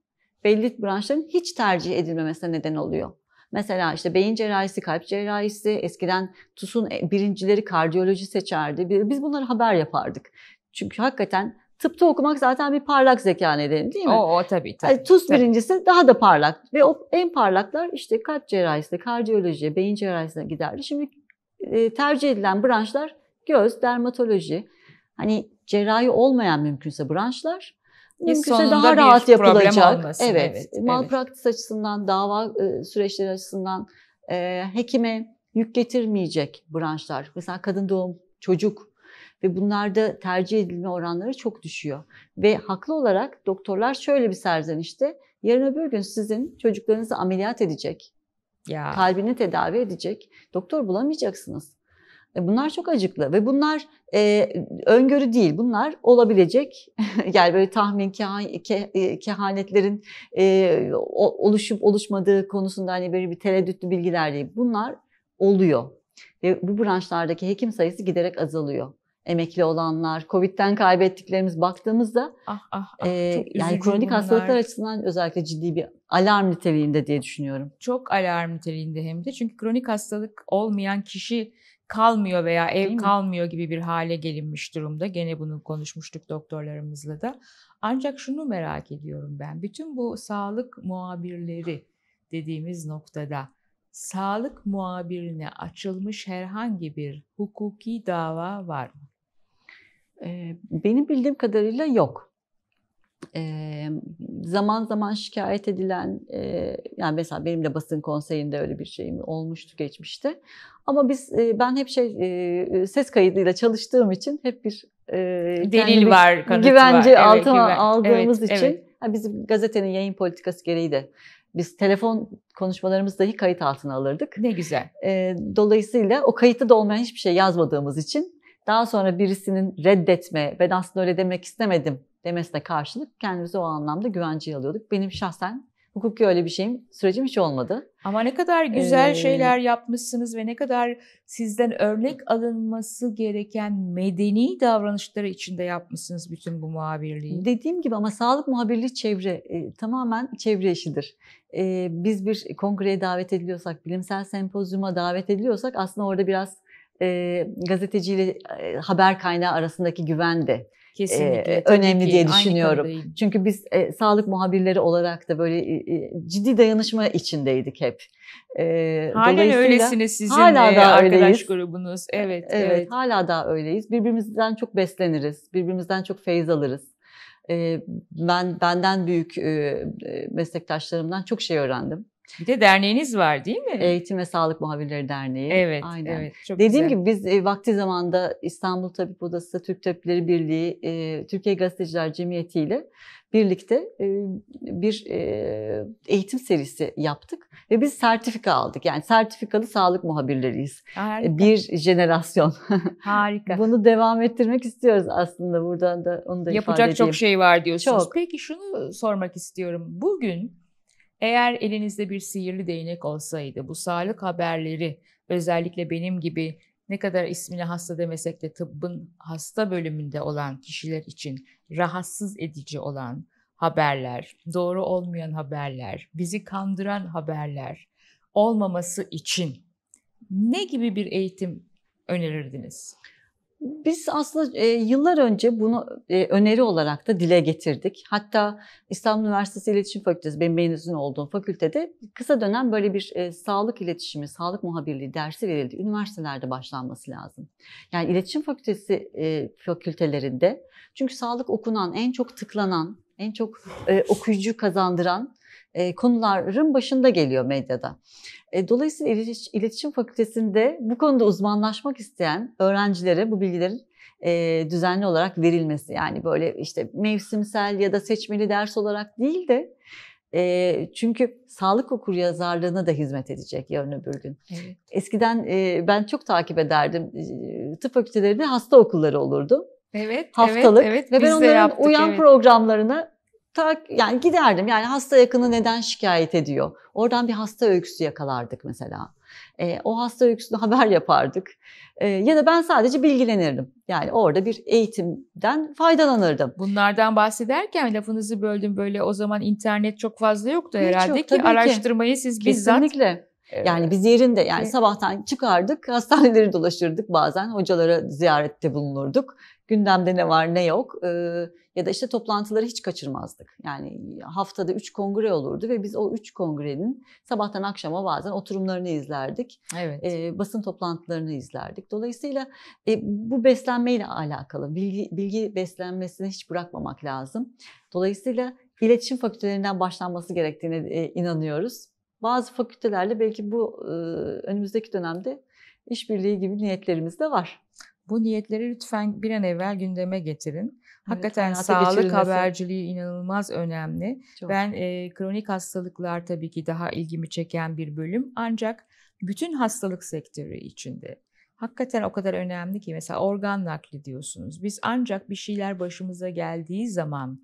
belli branşların hiç tercih edilmemesine neden oluyor. Mesela işte beyin cerrahisi, kalp cerrahisi, eskiden TUS'un e, birincileri kardiyoloji seçerdi. Biz bunları haber yapardık. Çünkü hakikaten Tıpta okumak zaten bir parlak zeka nedeni değil mi? O, o tabii tabii. Yani TUS birincisi daha da parlak. Ve o en parlaklar işte kalp cerrahisine, kardiyolojiye, beyin cerrahisine giderdi. Şimdi e, tercih edilen branşlar göz, dermatoloji. Hani cerrahi olmayan mümkünse branşlar. Mümkünse daha rahat yapılacak. Olmasın. Evet, evet. Malpraktis evet. açısından, dava e, süreçleri açısından e, hekime yük getirmeyecek branşlar. Mesela kadın doğum, çocuk ve bunlarda tercih edilme oranları çok düşüyor. Ve haklı olarak doktorlar şöyle bir serzenişte yarın öbür gün sizin çocuklarınızı ameliyat edecek. Ya. Kalbini tedavi edecek. Doktor bulamayacaksınız. E, bunlar çok acıklı ve bunlar e, öngörü değil. Bunlar olabilecek yani böyle tahmin kehan, e, kehanetlerin e, oluşup oluşmadığı konusunda hani böyle bir tereddütlü bilgiler değil. Bunlar oluyor ve bu branşlardaki hekim sayısı giderek azalıyor emekli olanlar, Covid'den kaybettiklerimiz baktığımızda ah, ah, ah, e, yani kronik bunlar. hastalıklar açısından özellikle ciddi bir alarm niteliğinde diye düşünüyorum. Çok alarm niteliğinde hem de çünkü kronik hastalık olmayan kişi kalmıyor veya ev Değil kalmıyor mi? gibi bir hale gelinmiş durumda. Gene bunu konuşmuştuk doktorlarımızla da. Ancak şunu merak ediyorum ben. Bütün bu sağlık muhabirleri dediğimiz noktada sağlık muhabirine açılmış herhangi bir hukuki dava var mı? benim bildiğim kadarıyla yok. zaman zaman şikayet edilen, yani mesela benim de basın konseyinde öyle bir şeyim olmuştu geçmişte. Ama biz, ben hep şey ses kaydıyla çalıştığım için hep bir delil var, güvence var. altına evet, aldığımız evet, için evet. Yani bizim gazetenin yayın politikası gereği de biz telefon konuşmalarımızı dahi kayıt altına alırdık. Ne güzel. dolayısıyla o kayıtta da olmayan hiçbir şey yazmadığımız için daha sonra birisinin reddetme, ben aslında öyle demek istemedim demesine karşılık kendimizi o anlamda güvenceye alıyorduk. Benim şahsen hukuki öyle bir şeyim, sürecim hiç olmadı. Ama ne kadar güzel ee, şeyler yapmışsınız ve ne kadar sizden örnek alınması gereken medeni davranışları içinde yapmışsınız bütün bu muhabirliği. Dediğim gibi ama sağlık muhabirliği çevre, e, tamamen çevre işidir. E, biz bir kongreye davet ediliyorsak, bilimsel sempozyuma davet ediliyorsak aslında orada biraz e, gazeteciyle e, haber kaynağı arasındaki güven de Kesinlikle. E, önemli ki, diye düşünüyorum. Çünkü biz e, sağlık muhabirleri olarak da böyle e, ciddi dayanışma içindeydik hep. E, Halen öylesiniz sizin hala e, da arkadaş öyleyiz. grubunuz. Evet, evet, evet. Hala daha öyleyiz. Birbirimizden çok besleniriz. Birbirimizden çok feyiz alırız. E, ben benden büyük e, e meslektaşlarımdan çok şey öğrendim. Bir de derneğiniz var değil mi? Eğitim ve Sağlık Muhabirleri Derneği. Evet. Aynen. evet çok Dediğim güzel. gibi biz e, vakti zamanda İstanbul Tabip Odası, Türk Tabipleri Birliği, e, Türkiye Gazeteciler Cemiyeti ile birlikte e, bir eğitim serisi yaptık ve biz sertifika aldık. Yani sertifikalı sağlık muhabirleriyiz. Harika. Bir jenerasyon. Harika. Bunu devam ettirmek istiyoruz aslında buradan da onu da Yapacak ifade edeyim. çok şey var diyorsunuz. Çok. Peki şunu sormak istiyorum. Bugün eğer elinizde bir sihirli değnek olsaydı bu sağlık haberleri özellikle benim gibi ne kadar ismini hasta demesek de tıbbın hasta bölümünde olan kişiler için rahatsız edici olan haberler, doğru olmayan haberler, bizi kandıran haberler olmaması için ne gibi bir eğitim önerirdiniz? Biz aslında e, yıllar önce bunu e, öneri olarak da dile getirdik. Hatta İstanbul Üniversitesi İletişim Fakültesi, benim mezun olduğum fakültede kısa dönem böyle bir e, sağlık iletişimi, sağlık muhabirliği dersi verildi. Üniversitelerde başlanması lazım. Yani iletişim fakültesi e, fakültelerinde çünkü sağlık okunan, en çok tıklanan, en çok e, okuyucu kazandıran e, konuların başında geliyor medyada. E, dolayısıyla iletişim fakültesinde bu konuda uzmanlaşmak isteyen öğrencilere bu bilgilerin e, düzenli olarak verilmesi. Yani böyle işte mevsimsel ya da seçmeli ders olarak değil de e, çünkü sağlık okur yazarlığına da hizmet edecek yarın öbür gün. Evet. Eskiden e, ben çok takip ederdim. E, tıp fakültelerinde hasta okulları olurdu. Evet, haftalık evet, evet. ve ben onların yaptık, uyan evet. programlarına ta, yani giderdim. Yani hasta yakını neden şikayet ediyor? Oradan bir hasta öyküsü yakalardık mesela. E, o hasta öyküsünü haber yapardık. E, ya da ben sadece bilgilenirdim. Yani orada bir eğitimden faydalanırdım. Bunlardan bahsederken lafınızı böldüm böyle o zaman internet çok fazla yoktu Hiç herhalde yok, ki araştırmayı ki. siz bizzat Kesinlikle. Evet. Yani biz yerinde yani e sabahtan çıkardık, hastaneleri dolaşırdık bazen, hocalara ziyarette bulunurduk gündemde ne var ne yok ya da işte toplantıları hiç kaçırmazdık. Yani haftada 3 kongre olurdu ve biz o 3 kongrenin sabahtan akşama bazen oturumlarını izlerdik. Evet. basın toplantılarını izlerdik. Dolayısıyla e, bu beslenmeyle alakalı bilgi, bilgi beslenmesini hiç bırakmamak lazım. Dolayısıyla iletişim fakültelerinden başlanması gerektiğine e, inanıyoruz. Bazı fakültelerle belki bu önümüzdeki dönemde işbirliği gibi niyetlerimiz de var bu niyetleri lütfen bir an evvel gündeme getirin. Hakikaten evet, sağlık haberciliği inanılmaz önemli. Çok. Ben e, kronik hastalıklar tabii ki daha ilgimi çeken bir bölüm ancak bütün hastalık sektörü içinde hakikaten o kadar önemli ki mesela organ nakli diyorsunuz. Biz ancak bir şeyler başımıza geldiği zaman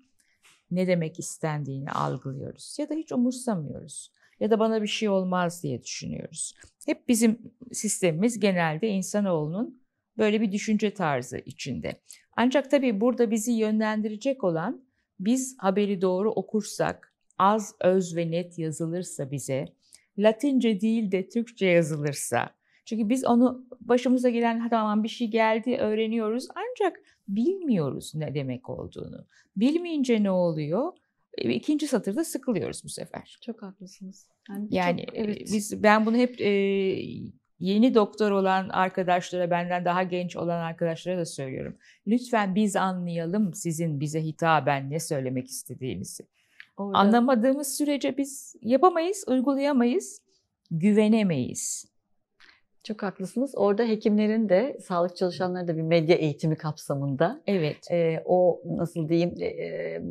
ne demek istendiğini algılıyoruz ya da hiç umursamıyoruz ya da bana bir şey olmaz diye düşünüyoruz. Hep bizim sistemimiz genelde insanoğlunun böyle bir düşünce tarzı içinde. Ancak tabii burada bizi yönlendirecek olan biz haberi doğru okursak, az öz ve net yazılırsa bize, Latince değil de Türkçe yazılırsa. Çünkü biz onu başımıza gelen tamam bir şey geldi öğreniyoruz ancak bilmiyoruz ne demek olduğunu. Bilmeyince ne oluyor? E, ikinci satırda sıkılıyoruz bu sefer. Çok haklısınız. Yani, yani çok, e, evet. biz ben bunu hep e, yeni doktor olan arkadaşlara, benden daha genç olan arkadaşlara da söylüyorum. Lütfen biz anlayalım sizin bize hitaben ne söylemek istediğinizi. Orada. Anlamadığımız sürece biz yapamayız, uygulayamayız, güvenemeyiz. Çok haklısınız. Orada hekimlerin de sağlık çalışanları da bir medya eğitimi kapsamında. Evet. E, o nasıl diyeyim e, e,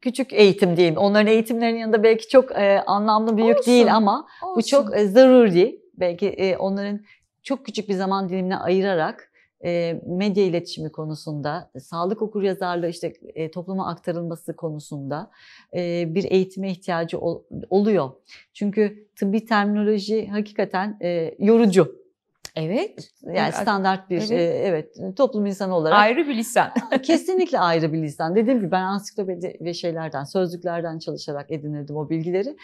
küçük eğitim diyeyim. Onların eğitimlerinin yanında belki çok e, anlamlı büyük olsun, değil ama olsun. bu çok e, zaruri belki e, onların çok küçük bir zaman dilimine ayırarak e, medya iletişimi konusunda, sağlık okur okuryazarlığı işte e, topluma aktarılması konusunda e, bir eğitime ihtiyacı ol, oluyor. Çünkü tıbbi terminoloji hakikaten e, yorucu. Evet. Yani standart bir evet. E, evet toplum insanı olarak. Ayrı bir lisan. kesinlikle ayrı bir lisan. Dediğim gibi ben ansiklopedi ve şeylerden, sözlüklerden çalışarak edinirdim o bilgileri.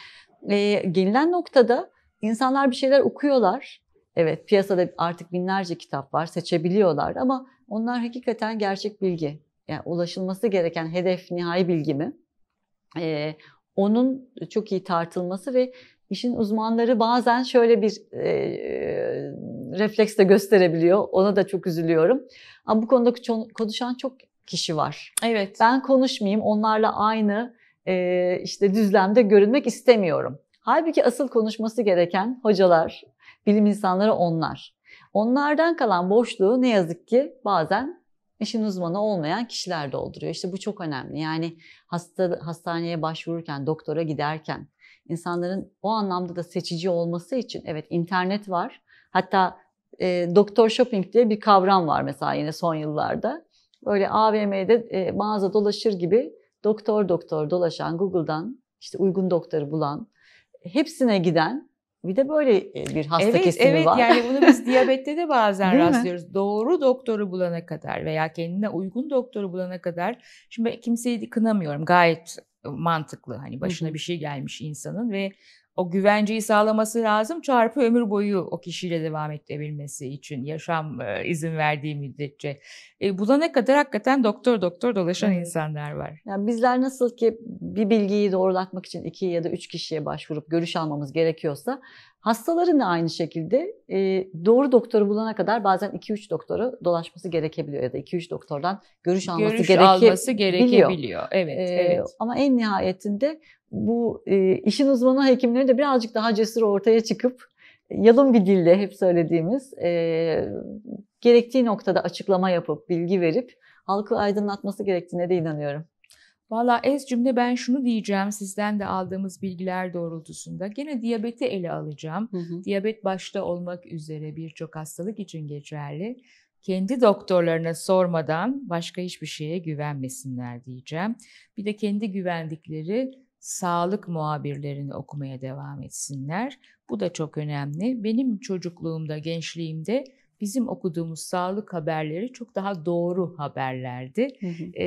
E, gelinen noktada İnsanlar bir şeyler okuyorlar. Evet piyasada artık binlerce kitap var seçebiliyorlar ama onlar hakikaten gerçek bilgi. Yani ulaşılması gereken hedef nihai bilgi mi? Ee, onun çok iyi tartılması ve işin uzmanları bazen şöyle bir e, refleks de gösterebiliyor. Ona da çok üzülüyorum. Ama bu konuda konuşan çok kişi var. Evet. Ben konuşmayayım onlarla aynı e, işte düzlemde görünmek istemiyorum. Halbuki asıl konuşması gereken hocalar, bilim insanları onlar. Onlardan kalan boşluğu ne yazık ki bazen işin uzmanı olmayan kişiler dolduruyor. İşte bu çok önemli. Yani hasta, hastaneye başvururken, doktora giderken insanların o anlamda da seçici olması için evet internet var. Hatta e, doktor shopping diye bir kavram var mesela yine son yıllarda. Böyle AVM'de e, mağaza dolaşır gibi doktor doktor dolaşan Google'dan işte uygun doktoru bulan hepsine giden bir de böyle e, bir hasta evet, kesimi evet, var. Evet yani bunu biz diyabette de bazen rastlıyoruz. Mi? Doğru doktoru bulana kadar veya kendine uygun doktoru bulana kadar. Şimdi kimseyi kınamıyorum. Gayet mantıklı hani başına bir şey gelmiş insanın ve o güvenceyi sağlaması lazım. Çarpı ömür boyu o kişiyle devam edebilmesi için yaşam e, izin verdiği müddetçe. E, ne kadar hakikaten doktor doktor dolaşan evet. insanlar var. Yani bizler nasıl ki bir bilgiyi doğrulatmak için iki ya da üç kişiye başvurup görüş almamız gerekiyorsa Hastaların da aynı şekilde e, doğru doktoru bulana kadar bazen 2-3 doktoru dolaşması gerekebiliyor ya da 2-3 doktordan görüş alması, görüş gereke- alması gerekebiliyor. Biliyor. Evet, e, evet. Ama en nihayetinde bu e, işin uzmanı hekimleri de birazcık daha cesur ortaya çıkıp yalın bir dille hep söylediğimiz e, gerektiği noktada açıklama yapıp bilgi verip halkı aydınlatması gerektiğine de inanıyorum. Valla ez cümle ben şunu diyeceğim sizden de aldığımız bilgiler doğrultusunda. Gene diyabeti ele alacağım. Hı hı. Diyabet başta olmak üzere birçok hastalık için geçerli. Kendi doktorlarına sormadan başka hiçbir şeye güvenmesinler diyeceğim. Bir de kendi güvendikleri sağlık muhabirlerini okumaya devam etsinler. Bu da çok önemli. Benim çocukluğumda, gençliğimde bizim okuduğumuz sağlık haberleri çok daha doğru haberlerdi. Hı hı. E,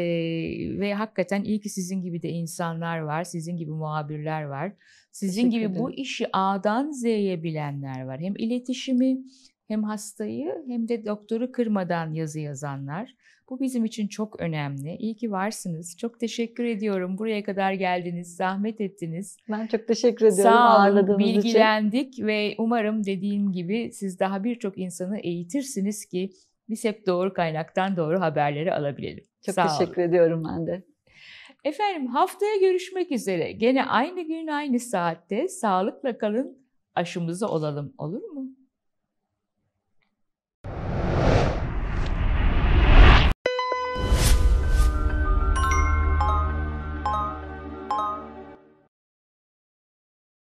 ve hakikaten iyi ki sizin gibi de insanlar var, sizin gibi muhabirler var. Sizin gibi bu işi A'dan Z'ye bilenler var. Hem iletişimi hem hastayı hem de doktoru kırmadan yazı yazanlar. Bu bizim için çok önemli. İyi ki varsınız. Çok teşekkür ediyorum. Buraya kadar geldiniz, zahmet ettiniz. Ben çok teşekkür ediyorum Sağ olun, bilgilendik için. ve umarım dediğim gibi siz daha birçok insanı eğitirsiniz ki biz hep doğru kaynaktan doğru haberleri alabilelim. Çok Sağ teşekkür olun. ediyorum ben de. Efendim haftaya görüşmek üzere. Gene aynı gün aynı saatte sağlıkla kalın aşımızı olalım olur mu?